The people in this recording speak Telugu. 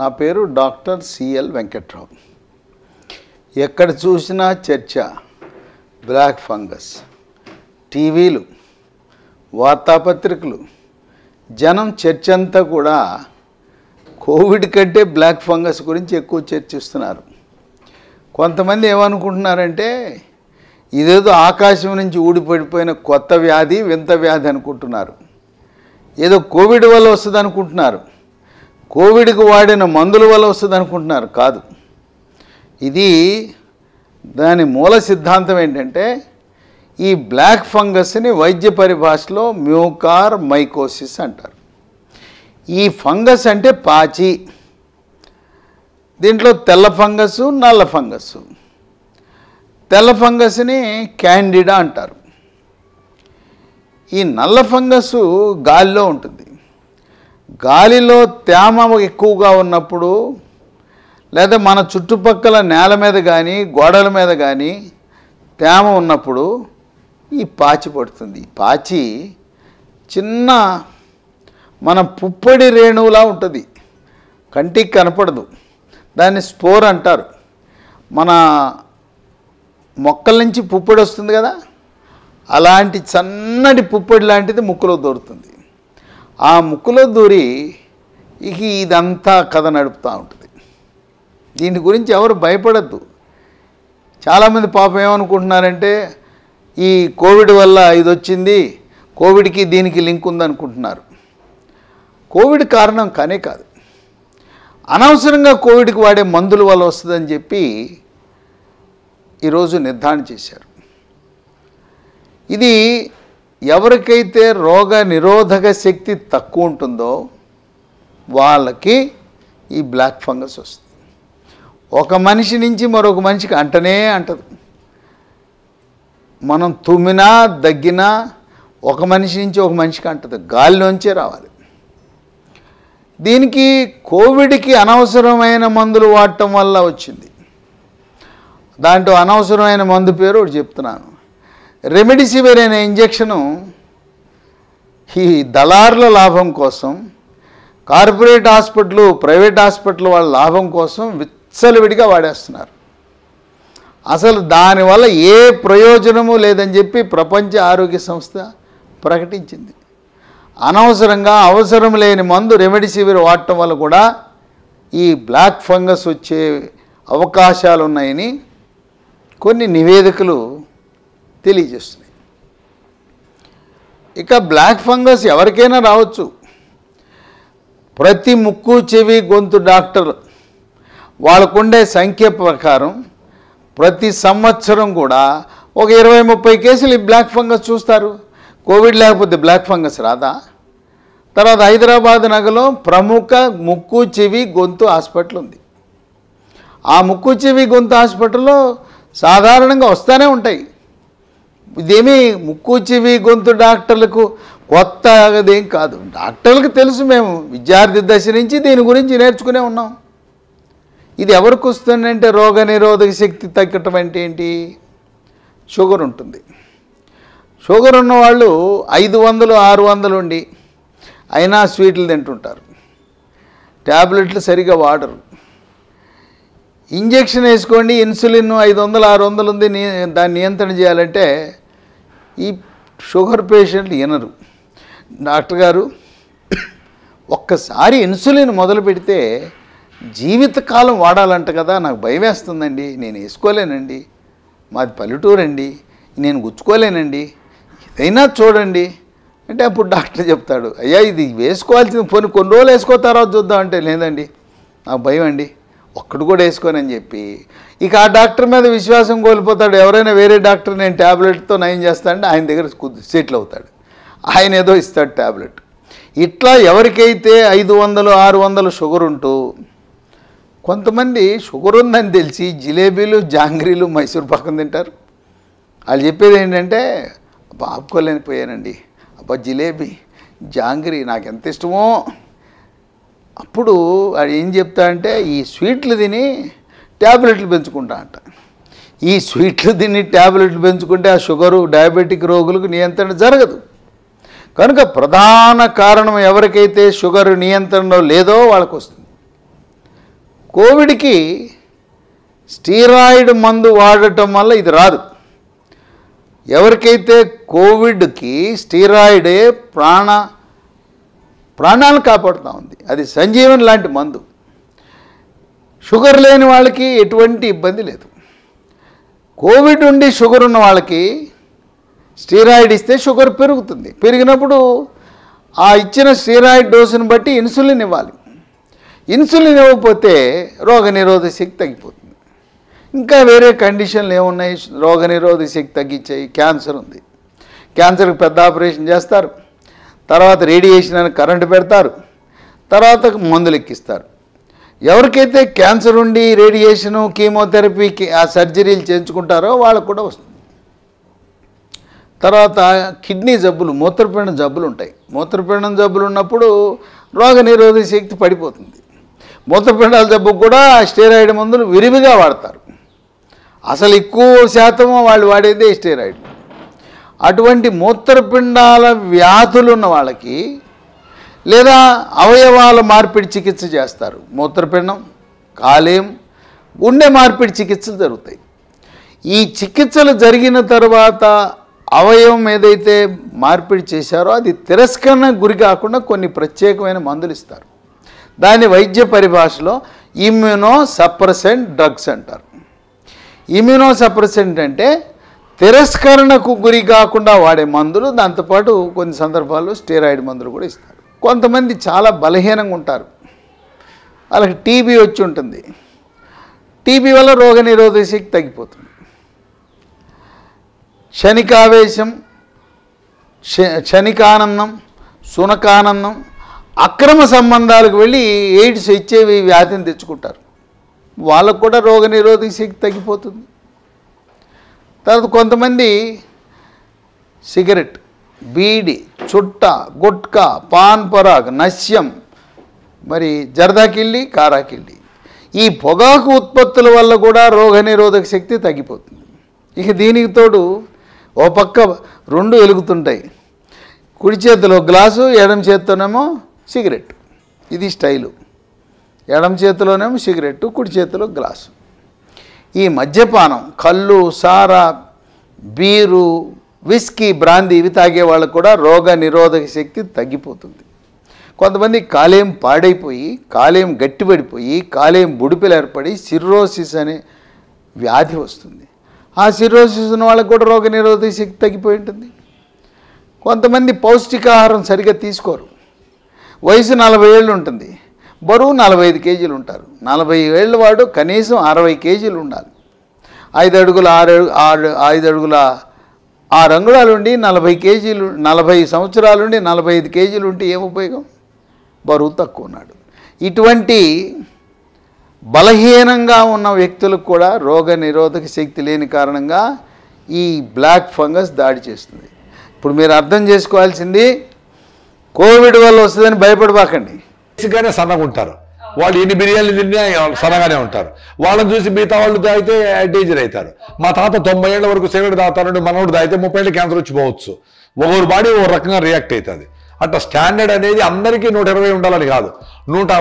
నా పేరు డాక్టర్ సిఎల్ వెంకట్రావు ఎక్కడ చూసినా చర్చ బ్లాక్ ఫంగస్ టీవీలు వార్తాపత్రికలు జనం చర్చ అంతా కూడా కోవిడ్ కంటే బ్లాక్ ఫంగస్ గురించి ఎక్కువ చర్చిస్తున్నారు కొంతమంది ఏమనుకుంటున్నారంటే ఇదేదో ఆకాశం నుంచి ఊడిపడిపోయిన కొత్త వ్యాధి వింత వ్యాధి అనుకుంటున్నారు ఏదో కోవిడ్ వల్ల వస్తుంది అనుకుంటున్నారు కోవిడ్కి వాడిన మందుల వల్ల వస్తుంది అనుకుంటున్నారు కాదు ఇది దాని మూల సిద్ధాంతం ఏంటంటే ఈ బ్లాక్ ఫంగస్ని వైద్య పరిభాషలో మ్యూకార్ మైకోసిస్ అంటారు ఈ ఫంగస్ అంటే పాచి దీంట్లో తెల్ల ఫంగస్ నల్ల ఫంగస్ తెల్ల ఫంగస్ని క్యాండిడా అంటారు ఈ నల్ల ఫంగస్ గాలిలో ఉంటుంది గాలిలో తేమ ఎక్కువగా ఉన్నప్పుడు లేదా మన చుట్టుపక్కల నేల మీద కానీ గోడల మీద కానీ తేమ ఉన్నప్పుడు ఈ పాచి పడుతుంది పాచి చిన్న మన పుప్పడి రేణువులా ఉంటుంది కంటికి కనపడదు దాన్ని స్పోర్ అంటారు మన మొక్కల నుంచి పుప్పడి వస్తుంది కదా అలాంటి సన్నటి పుప్పొడి లాంటిది ముక్కులో దూరుతుంది ఆ ముక్కులో దూరి ఇక ఇదంతా కథ నడుపుతూ ఉంటుంది దీని గురించి ఎవరు భయపడద్దు చాలామంది పాపం ఏమనుకుంటున్నారంటే ఈ కోవిడ్ వల్ల ఇది వచ్చింది కోవిడ్కి దీనికి లింక్ ఉందనుకుంటున్నారు కోవిడ్ కారణం కానే కాదు అనవసరంగా కోవిడ్కి వాడే మందుల వల్ల వస్తుందని చెప్పి ఈరోజు నిర్ధారణ చేశారు ఇది ఎవరికైతే రోగ నిరోధక శక్తి తక్కువ ఉంటుందో వాళ్ళకి ఈ బ్లాక్ ఫంగస్ వస్తుంది ఒక మనిషి నుంచి మరొక మనిషికి అంటనే అంటదు మనం తుమ్మినా దగ్గినా ఒక మనిషి నుంచి ఒక మనిషికి అంటదు గాలిలోంచే రావాలి దీనికి కోవిడ్కి అనవసరమైన మందులు వాడటం వల్ల వచ్చింది దాంట్లో అనవసరమైన మందు పేరు ఒకటి చెప్తున్నాను రెమెడిసివిర్ అనే ఇంజెక్షను ఈ దళారుల లాభం కోసం కార్పొరేట్ హాస్పిటల్ ప్రైవేట్ హాస్పిటల్ వాళ్ళ లాభం కోసం విచ్చలవిడిగా వాడేస్తున్నారు అసలు దానివల్ల ఏ ప్రయోజనము లేదని చెప్పి ప్రపంచ ఆరోగ్య సంస్థ ప్రకటించింది అనవసరంగా అవసరం లేని మందు రెమెడిసివిర్ వాడటం వల్ల కూడా ఈ బ్లాక్ ఫంగస్ వచ్చే అవకాశాలు ఉన్నాయని కొన్ని నివేదికలు తెలియజేస్తున్నాయి ఇక బ్లాక్ ఫంగస్ ఎవరికైనా రావచ్చు ప్రతి ముక్కు చెవి గొంతు డాక్టర్ వాళ్ళకుండే సంఖ్య ప్రకారం ప్రతి సంవత్సరం కూడా ఒక ఇరవై ముప్పై కేసులు ఈ బ్లాక్ ఫంగస్ చూస్తారు కోవిడ్ లేకపోతే బ్లాక్ ఫంగస్ రాదా తర్వాత హైదరాబాద్ నగరం ప్రముఖ ముక్కు చెవి గొంతు హాస్పిటల్ ఉంది ఆ ముక్కు చెవి గొంతు హాస్పిటల్లో సాధారణంగా వస్తూనే ఉంటాయి ఇదేమి ముక్కు చెవి గొంతు డాక్టర్లకు కొత్త అదేం కాదు డాక్టర్లకు తెలుసు మేము విద్యార్థి దశ నుంచి దీని గురించి నేర్చుకునే ఉన్నాం ఇది ఎవరికి వస్తుందంటే రోగ నిరోధక శక్తి తగ్గటం అంటే ఏంటి షుగర్ ఉంటుంది షుగర్ ఉన్నవాళ్ళు ఐదు వందలు ఆరు వందలు ఉండి అయినా స్వీట్లు తింటుంటారు ట్యాబ్లెట్లు సరిగా వాడరు ఇంజెక్షన్ వేసుకోండి ఇన్సులిన్ ఐదు వందలు ఆరు వందలు ఉంది దాన్ని నియంత్రణ చేయాలంటే ఈ షుగర్ పేషెంట్లు వినరు డాక్టర్ గారు ఒక్కసారి ఇన్సులిన్ మొదలు పెడితే జీవితకాలం వాడాలంట కదా నాకు భయం వేస్తుందండి నేను వేసుకోలేనండి మాది పల్లెటూరండి నేను గుచ్చుకోలేనండి ఏదైనా చూడండి అంటే అప్పుడు డాక్టర్ చెప్తాడు అయ్యా ఇది వేసుకోవాల్సింది పోనీ కొన్ని రోజులు వేసుకో తర్వాత చూద్దాం అంటే లేదండి నాకు భయం అండి ఒక్కడు కూడా వేసుకోనని చెప్పి ఇక ఆ డాక్టర్ మీద విశ్వాసం కోల్పోతాడు ఎవరైనా వేరే డాక్టర్ నేను ట్యాబ్లెట్తో నయం చేస్తా అంటే ఆయన దగ్గర సెటిల్ అవుతాడు ఆయన ఏదో ఇస్తాడు ట్యాబ్లెట్ ఇట్లా ఎవరికైతే ఐదు వందలు ఆరు వందలు షుగర్ ఉంటూ కొంతమంది షుగర్ ఉందని తెలిసి జిలేబీలు జాంగ్రీలు మైసూర్ పాకం తింటారు వాళ్ళు చెప్పేది ఏంటంటే అబ్బా ఆపుకోలేనిపోయానండి అబ్బా జిలేబీ జాంగ్రీ నాకు ఎంత ఇష్టమో అప్పుడు ఏం చెప్తా అంటే ఈ స్వీట్లు తిని ట్యాబ్లెట్లు పెంచుకుంటా అంట ఈ స్వీట్లు తిని ట్యాబ్లెట్లు పెంచుకుంటే ఆ షుగరు డయాబెటిక్ రోగులకు నియంత్రణ జరగదు కనుక ప్రధాన కారణం ఎవరికైతే షుగర్ నియంత్రణలో లేదో వాళ్ళకు వస్తుంది కోవిడ్కి స్టీరాయిడ్ మందు వాడటం వల్ల ఇది రాదు ఎవరికైతే కోవిడ్కి స్టీరాయిడే ప్రాణ ప్రాణాలను కాపాడుతూ ఉంది అది సంజీవన్ లాంటి మందు షుగర్ లేని వాళ్ళకి ఎటువంటి ఇబ్బంది లేదు కోవిడ్ ఉండి షుగర్ ఉన్న వాళ్ళకి స్టీరాయిడ్ ఇస్తే షుగర్ పెరుగుతుంది పెరిగినప్పుడు ఆ ఇచ్చిన స్టీరాయిడ్ డోసును బట్టి ఇన్సులిన్ ఇవ్వాలి ఇన్సులిన్ ఇవ్వకపోతే రోగనిరోధక శక్తి తగ్గిపోతుంది ఇంకా వేరే కండిషన్లు ఏమున్నాయి రోగనిరోధక శక్తి తగ్గించాయి క్యాన్సర్ ఉంది క్యాన్సర్కి పెద్ద ఆపరేషన్ చేస్తారు తర్వాత రేడియేషన్ అని కరెంటు పెడతారు తర్వాత మందులు ఎక్కిస్తారు ఎవరికైతే క్యాన్సర్ ఉండి రేడియేషను కీమోథెరపీకి ఆ సర్జరీలు చేయించుకుంటారో వాళ్ళకు కూడా వస్తుంది తర్వాత కిడ్నీ జబ్బులు మూత్రపిండం జబ్బులు ఉంటాయి మూత్రపిండం జబ్బులు ఉన్నప్పుడు రోగనిరోధక శక్తి పడిపోతుంది మూత్రపిండాల జబ్బుకు కూడా స్టెరాయిడ్ మందులు విరివిగా వాడతారు అసలు ఎక్కువ శాతం వాళ్ళు వాడేదే స్టెరాయిడ్ అటువంటి మూత్రపిండాల వ్యాధులు ఉన్న వాళ్ళకి లేదా అవయవాల మార్పిడి చికిత్స చేస్తారు మూత్రపిండం కాలేయం ఉండే మార్పిడి చికిత్సలు జరుగుతాయి ఈ చికిత్సలు జరిగిన తర్వాత అవయవం ఏదైతే మార్పిడి చేశారో అది తిరస్కరణ గురి కాకుండా కొన్ని ప్రత్యేకమైన మందులు ఇస్తారు దాని వైద్య పరిభాషలో ఇమ్యూనో సప్రసెంట్ డ్రగ్స్ అంటారు ఇమ్యూనో సప్రసెంట్ అంటే తిరస్కరణకు గురి కాకుండా వాడే మందులు దాంతోపాటు కొన్ని సందర్భాల్లో స్టెరాయిడ్ మందులు కూడా ఇస్తారు కొంతమంది చాలా బలహీనంగా ఉంటారు వాళ్ళకి టీబీ వచ్చి ఉంటుంది టీబీ వల్ల రోగనిరోధక శక్తి తగ్గిపోతుంది క్షణికావేశం క్షణికానందం సునకానందం అక్రమ సంబంధాలకు వెళ్ళి ఎయిడ్స్ ఇచ్చేవి వ్యాధిని తెచ్చుకుంటారు వాళ్ళకు కూడా రోగనిరోధక శక్తి తగ్గిపోతుంది తర్వాత కొంతమంది సిగరెట్ బీడి చుట్ట గుట్కా పాన్ పరాగ్ నస్యం మరి జర్దాకిల్లి కారాకిల్లి ఈ పొగాకు ఉత్పత్తుల వల్ల కూడా రోగనిరోధక శక్తి తగ్గిపోతుంది ఇక దీనికి తోడు ఓ పక్క రెండు వెలుగుతుంటాయి కుడి చేతిలో గ్లాసు ఎడం చేతితోనేమో సిగరెట్ ఇది స్టైలు ఎడం చేతిలోనేమో సిగరెట్ కుడి చేతిలో గ్లాసు ఈ మద్యపానం కళ్ళు సారా బీరు విస్కీ బ్రాంది ఇవి తాగే వాళ్ళకు కూడా రోగ నిరోధక శక్తి తగ్గిపోతుంది కొంతమంది కాలేయం పాడైపోయి కాలేయం గట్టిపడిపోయి కాలేయం బుడిపిలు ఏర్పడి సిర్రోసిస్ అనే వ్యాధి వస్తుంది ఆ సిర్రోసిస్ ఉన్న వాళ్ళకు కూడా రోగ నిరోధక శక్తి తగ్గిపోయి ఉంటుంది కొంతమంది పౌష్టికాహారం సరిగ్గా తీసుకోరు వయసు నలభై ఏళ్ళు ఉంటుంది బరువు నలభై ఐదు కేజీలు ఉంటారు నలభై ఏళ్ళ వాడు కనీసం అరవై కేజీలు ఉండాలి ఐదు అడుగుల ఆరు ఆరు ఐదు అడుగుల ఆ రంగుళాలుండి నలభై కేజీలు నలభై సంవత్సరాలుండి నలభై ఐదు కేజీలు ఉంటే ఏం ఉపయోగం బరువు తక్కువ ఉన్నాడు ఇటువంటి బలహీనంగా ఉన్న వ్యక్తులకు కూడా రోగ నిరోధక శక్తి లేని కారణంగా ఈ బ్లాక్ ఫంగస్ దాడి చేస్తుంది ఇప్పుడు మీరు అర్థం చేసుకోవాల్సింది కోవిడ్ వల్ల వస్తుందని భయపడబాకండి సన్నగా ఉంటారు వాళ్ళు ఎన్ని బిర్యానీలు తిన్నా సరగానే ఉంటారు వాళ్ళని చూసి మిగతా వాళ్ళు తాగితే డేంజర్ అవుతారు మా తాత తొంభై ఏళ్ళ వరకు సిగరెట్ తాగుతానండి మనోడు తాగితే ముప్పై ఏళ్ళు క్యాన్సర్ వచ్చి పోవచ్చు ఒకరు బాడీ ఒక రకంగా రియాక్ట్ అవుతుంది అట్లా స్టాండర్డ్ అనేది అందరికీ నూట ఇరవై ఉండాలని కాదు నూట